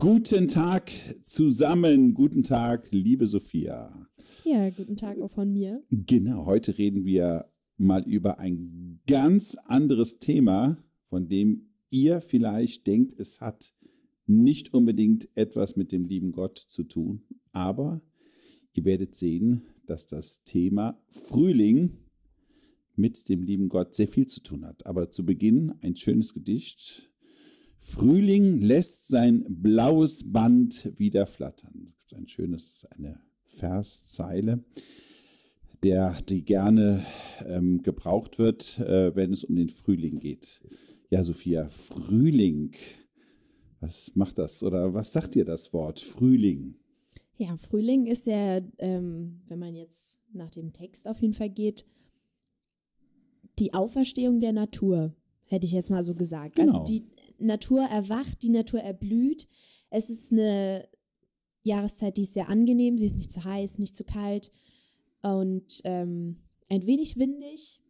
Guten Tag zusammen. Guten Tag, liebe Sophia. Ja, guten Tag auch von mir. Genau, heute reden wir mal über ein ganz anderes Thema, von dem ihr vielleicht denkt, es hat nicht unbedingt etwas mit dem lieben Gott zu tun. Aber ihr werdet sehen, dass das Thema Frühling mit dem lieben Gott sehr viel zu tun hat. Aber zu Beginn ein schönes Gedicht Frühling lässt sein blaues Band wieder flattern. Ein schönes, eine Verszeile, der, die gerne ähm, gebraucht wird, äh, wenn es um den Frühling geht. Ja, Sophia, Frühling. Was macht das oder was sagt dir das Wort Frühling? Ja, Frühling ist ja, ähm, wenn man jetzt nach dem Text auf jeden Fall geht, die Auferstehung der Natur, hätte ich jetzt mal so gesagt. Also genau. Also die Natur erwacht, die Natur erblüht. Es ist eine Jahreszeit, die ist sehr angenehm. Sie ist nicht zu heiß, nicht zu kalt und ähm, ein wenig windig,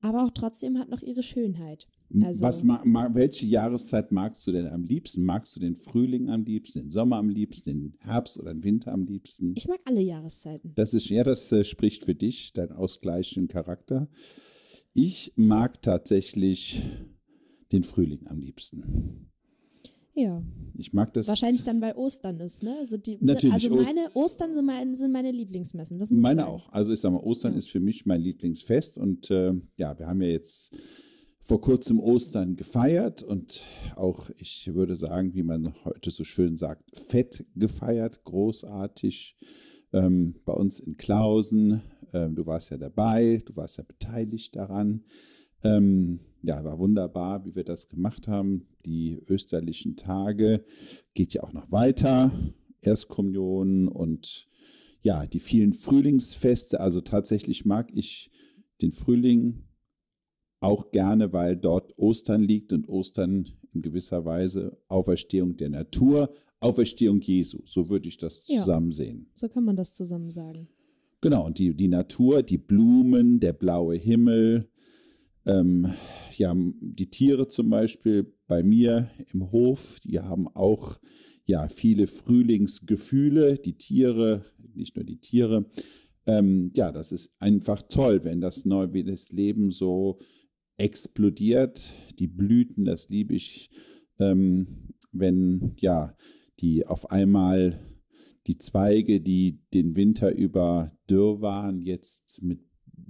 aber auch trotzdem hat noch ihre Schönheit. Also, Was ma, ma, welche Jahreszeit magst du denn am liebsten? Magst du den Frühling am liebsten, den Sommer am liebsten, den Herbst oder den Winter am liebsten? Ich mag alle Jahreszeiten. Das ist ja, das äh, spricht für dich, dein ausgleichenden Charakter. Ich mag tatsächlich den Frühling am liebsten. Ja. Ich mag das. Wahrscheinlich dann, weil Ostern ist, ne? Also, die, Natürlich, also meine Ostern sind meine, sind meine Lieblingsmessen. meine sein. auch. Also ich sag mal, Ostern ja. ist für mich mein Lieblingsfest und äh, ja, wir haben ja jetzt vor kurzem Ostern gefeiert und auch, ich würde sagen, wie man heute so schön sagt, fett gefeiert, großartig. Ähm, bei uns in Klausen, ähm, du warst ja dabei, du warst ja beteiligt daran. Ähm, ja, war wunderbar, wie wir das gemacht haben. Die österlichen Tage geht ja auch noch weiter. Erstkommunion und ja, die vielen Frühlingsfeste. Also tatsächlich mag ich den Frühling auch gerne, weil dort Ostern liegt und Ostern in gewisser Weise Auferstehung der Natur, Auferstehung Jesu. So würde ich das ja, zusammen sehen. So kann man das zusammen sagen. Genau, und die, die Natur, die Blumen, der blaue Himmel, ähm, ja, die Tiere zum Beispiel bei mir im Hof, die haben auch ja viele Frühlingsgefühle. Die Tiere, nicht nur die Tiere. Ähm, ja, das ist einfach toll, wenn das neue das Leben so explodiert. Die Blüten, das liebe ich, ähm, wenn ja die auf einmal die Zweige, die den Winter über dürr waren, jetzt mit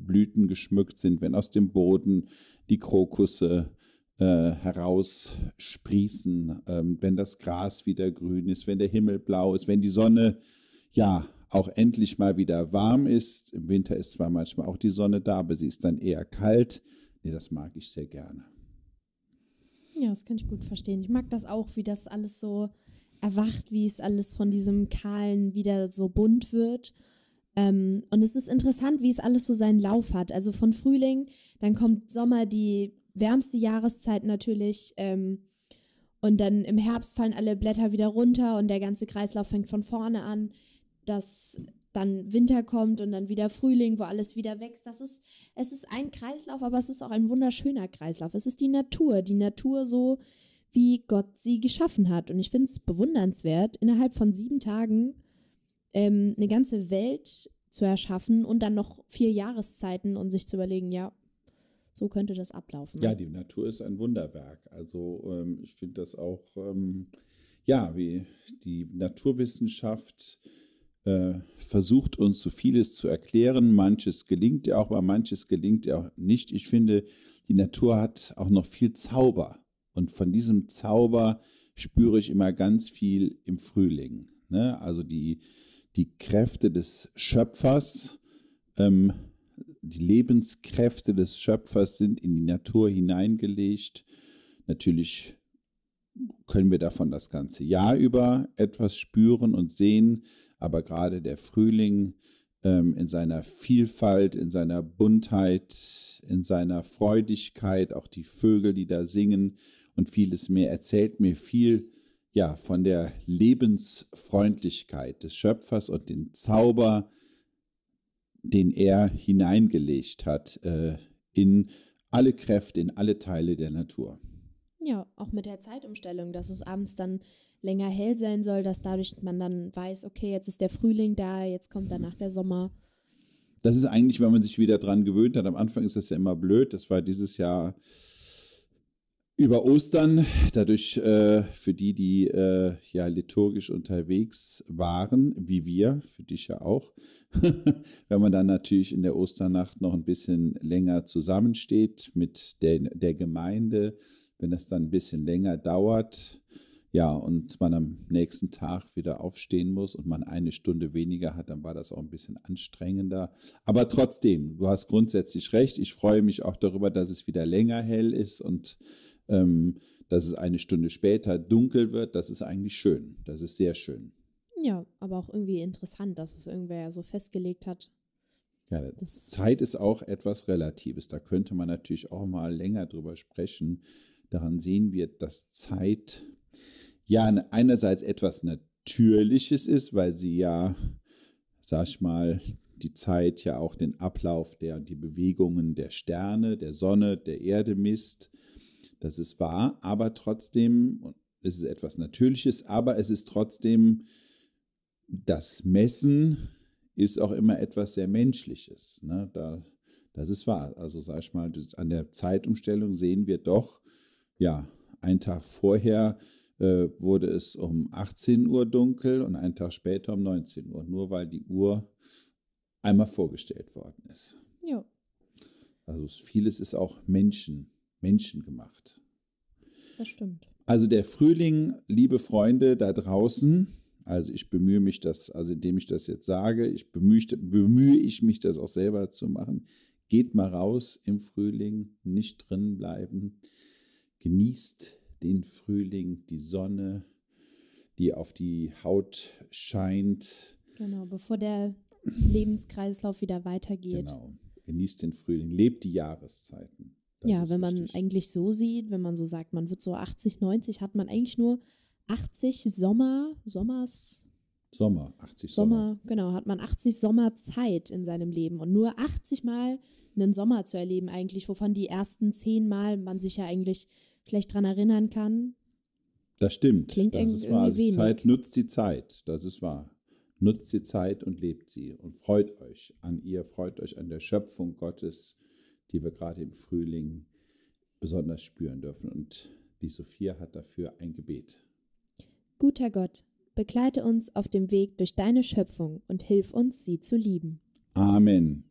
Blüten geschmückt sind, wenn aus dem Boden die Krokusse äh, heraussprießen, ähm, wenn das Gras wieder grün ist, wenn der Himmel blau ist, wenn die Sonne ja auch endlich mal wieder warm ist. Im Winter ist zwar manchmal auch die Sonne da, aber sie ist dann eher kalt. Nee, das mag ich sehr gerne. Ja, das kann ich gut verstehen. Ich mag das auch, wie das alles so erwacht, wie es alles von diesem kahlen wieder so bunt wird ähm, und es ist interessant, wie es alles so seinen Lauf hat. Also von Frühling, dann kommt Sommer, die wärmste Jahreszeit natürlich. Ähm, und dann im Herbst fallen alle Blätter wieder runter und der ganze Kreislauf fängt von vorne an, dass dann Winter kommt und dann wieder Frühling, wo alles wieder wächst. Das ist, es ist ein Kreislauf, aber es ist auch ein wunderschöner Kreislauf. Es ist die Natur, die Natur so, wie Gott sie geschaffen hat. Und ich finde es bewundernswert, innerhalb von sieben Tagen ähm, eine ganze Welt zu erschaffen und dann noch vier Jahreszeiten und sich zu überlegen, ja, so könnte das ablaufen. Ja, die Natur ist ein Wunderwerk. Also ähm, ich finde das auch, ähm, ja, wie die Naturwissenschaft äh, versucht uns so vieles zu erklären. Manches gelingt ja auch, aber manches gelingt ja auch nicht. Ich finde, die Natur hat auch noch viel Zauber. Und von diesem Zauber spüre ich immer ganz viel im Frühling. Ne? Also die, die Kräfte des Schöpfers, ähm, die Lebenskräfte des Schöpfers sind in die Natur hineingelegt. Natürlich können wir davon das ganze Jahr über etwas spüren und sehen, aber gerade der Frühling ähm, in seiner Vielfalt, in seiner Buntheit, in seiner Freudigkeit, auch die Vögel, die da singen und vieles mehr, erzählt mir viel ja, von der Lebensfreundlichkeit des Schöpfers und den Zauber, den er hineingelegt hat äh, in alle Kräfte, in alle Teile der Natur. Ja, auch mit der Zeitumstellung, dass es abends dann länger hell sein soll, dass dadurch man dann weiß, okay, jetzt ist der Frühling da, jetzt kommt danach der Sommer. Das ist eigentlich, wenn man sich wieder dran gewöhnt hat. Am Anfang ist das ja immer blöd. Das war dieses Jahr über Ostern, dadurch äh, für die, die äh, ja liturgisch unterwegs waren, wie wir, für dich ja auch, wenn man dann natürlich in der Osternacht noch ein bisschen länger zusammensteht mit der, der Gemeinde, wenn das dann ein bisschen länger dauert, ja, und man am nächsten Tag wieder aufstehen muss und man eine Stunde weniger hat, dann war das auch ein bisschen anstrengender. Aber trotzdem, du hast grundsätzlich recht. Ich freue mich auch darüber, dass es wieder länger hell ist und ähm, dass es eine Stunde später dunkel wird, das ist eigentlich schön. Das ist sehr schön. Ja, aber auch irgendwie interessant, dass es irgendwer so festgelegt hat. Ja, Zeit ist auch etwas Relatives. Da könnte man natürlich auch mal länger drüber sprechen. Daran sehen wir, dass Zeit ja einerseits etwas Natürliches ist, weil sie ja, sag ich mal, die Zeit ja auch den Ablauf der, die Bewegungen der Sterne, der Sonne, der Erde misst das ist wahr, aber trotzdem ist es etwas Natürliches, aber es ist trotzdem das Messen ist auch immer etwas sehr Menschliches. Ne? Da, das ist wahr. Also sag ich mal, an der Zeitumstellung sehen wir doch, ja, einen Tag vorher äh, wurde es um 18 Uhr dunkel und einen Tag später um 19 Uhr, nur weil die Uhr einmal vorgestellt worden ist. Ja. Also vieles ist auch Menschen Menschen gemacht. Das stimmt. Also der Frühling, liebe Freunde da draußen, also ich bemühe mich das, also indem ich das jetzt sage, ich bemühe, bemühe ich mich das auch selber zu machen. Geht mal raus im Frühling, nicht drin bleiben. Genießt den Frühling, die Sonne, die auf die Haut scheint. Genau, bevor der Lebenskreislauf wieder weitergeht. Genau. Genießt den Frühling, lebt die Jahreszeiten. Das ja, wenn man eigentlich so sieht, wenn man so sagt, man wird so 80, 90, hat man eigentlich nur 80 Sommer, Sommers. Sommer, 80 Sommer. Sommer, genau, hat man 80 Sommer Zeit in seinem Leben und nur 80 Mal einen Sommer zu erleben eigentlich, wovon die ersten 10 Mal man sich ja eigentlich schlecht dran erinnern kann. Das stimmt. Klingt das irgendwie, ist wahr. Also Zeit nutzt die Zeit, das ist wahr. Nutzt die Zeit und lebt sie und freut euch an ihr, freut euch an der Schöpfung Gottes die wir gerade im Frühling besonders spüren dürfen. Und die Sophia hat dafür ein Gebet. Guter Gott, begleite uns auf dem Weg durch deine Schöpfung und hilf uns, sie zu lieben. Amen.